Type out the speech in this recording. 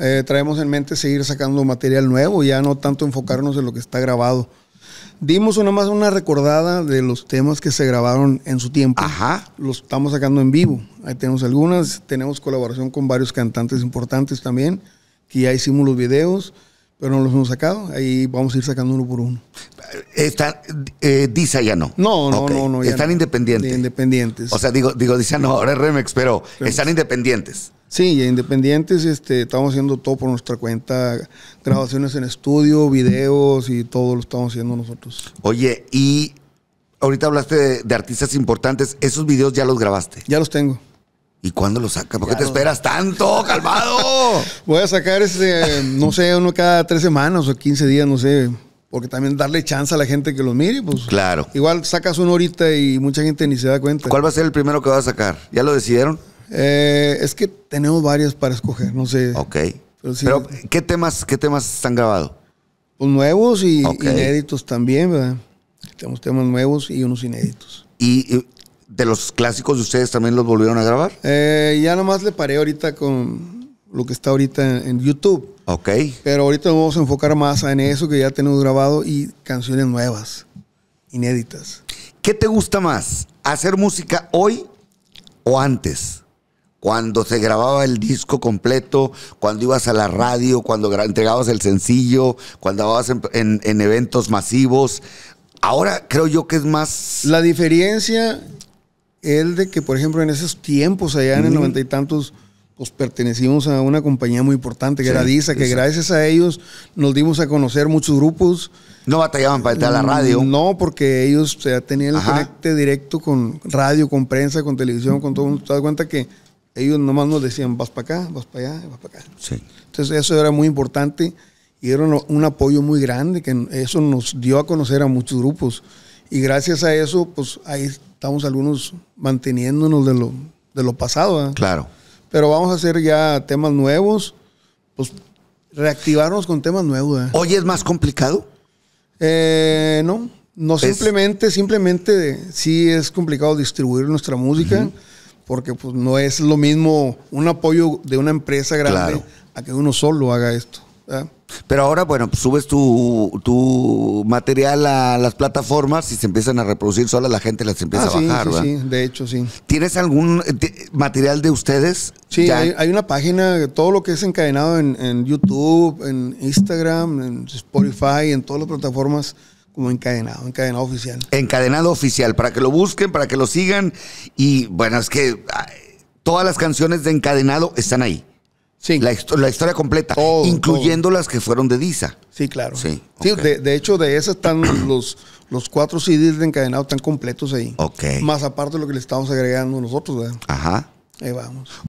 Eh, traemos en mente seguir sacando material nuevo, ya no tanto enfocarnos en lo que está grabado. Dimos una más una recordada de los temas que se grabaron en su tiempo. Ajá. Los estamos sacando en vivo. Ahí tenemos algunas. Tenemos colaboración con varios cantantes importantes también, que ya hicimos los videos, pero no los hemos sacado. Ahí vamos a ir sacando uno por uno. Está, eh, Disa ya no. No, no, no, Ya están independientes. Independientes. O sea, digo, digo Disa no, ahora es Remex, pero están independientes. Sí, independientes, este, estamos haciendo todo por nuestra cuenta, grabaciones en estudio, videos y todo lo estamos haciendo nosotros. Oye, y ahorita hablaste de, artistas importantes, ¿esos videos ya los grabaste? Ya los tengo. ¿Y cuándo los sacas? ¿Por qué te esperas tanto? ¡Calmado! Voy a sacar, ese, no sé, uno cada tres semanas o quince días, no sé. Porque también darle chance a la gente que los mire, pues. Claro. Igual sacas uno ahorita y mucha gente ni se da cuenta. ¿Cuál va a ser el primero que va a sacar? ¿Ya lo decidieron? Eh, es que tenemos varios para escoger, no sé. Ok. Pero, ¿qué, temas, ¿qué temas están grabados? Pues nuevos y inéditos también, ¿verdad? Tenemos temas nuevos y unos inéditos. ¿Y de los clásicos de ustedes también los volvieron a grabar? Eh, ya nomás le paré ahorita con lo que está ahorita en, YouTube. Ok. Pero ahorita nos vamos a enfocar más en eso que ya tenemos grabado y canciones nuevas, inéditas. ¿Qué te gusta más? ¿Hacer música hoy o antes? cuando se grababa el disco completo, cuando ibas a la radio, cuando entregabas el sencillo, cuando ibas en, eventos masivos. Ahora creo yo que es más... La diferencia es de que, por ejemplo, en esos tiempos, allá en el noventa y tantos, pues pertenecimos a una compañía muy importante que era DISA, que gracias a ellos nos dimos a conocer muchos grupos. No batallaban para entrar a la mm, radio. No, porque ellos ya tenían el conecte directo con radio, con prensa, con televisión, con todo. ¿Te das cuenta que ellos nomás nos decían, vas para acá, vas para allá, vas para acá. Entonces eso era muy importante y era un, apoyo muy grande que eso nos dio a conocer a muchos grupos. Y gracias a eso, pues ahí estamos algunos manteniéndonos de lo, de lo pasado. Claro. Pero vamos a hacer ya temas nuevos, pues reactivarnos con temas nuevos. ¿Hoy es más complicado? Eh, no, no simplemente, simplemente sí es complicado distribuir nuestra música porque pues no es lo mismo un apoyo de una empresa grande a que uno solo haga esto. Pero ahora, bueno, pues, subes tu, material a las plataformas y se empiezan a reproducir solas, la gente las empieza ah, a bajar, sí, ¿verdad? Sí, de hecho, sí. ¿Tienes algún eh, material de ustedes? Sí, hay, una página, todo lo que es encadenado en, en YouTube, en Instagram, en Spotify, en todas las plataformas encadenado, encadenado oficial. Encadenado oficial, para que lo busquen, para que lo sigan. Y bueno, es que ah, todas las canciones de encadenado están ahí. Sí. La, historia completa, incluyendo las que fueron de Disa. Sí, claro. Sí, de, hecho, de esas están los, los cuatro CDs de encadenado, están completos ahí. Ok. Más aparte de lo que le estamos agregando nosotros, ¿verdad? Ajá. Ahí vamos.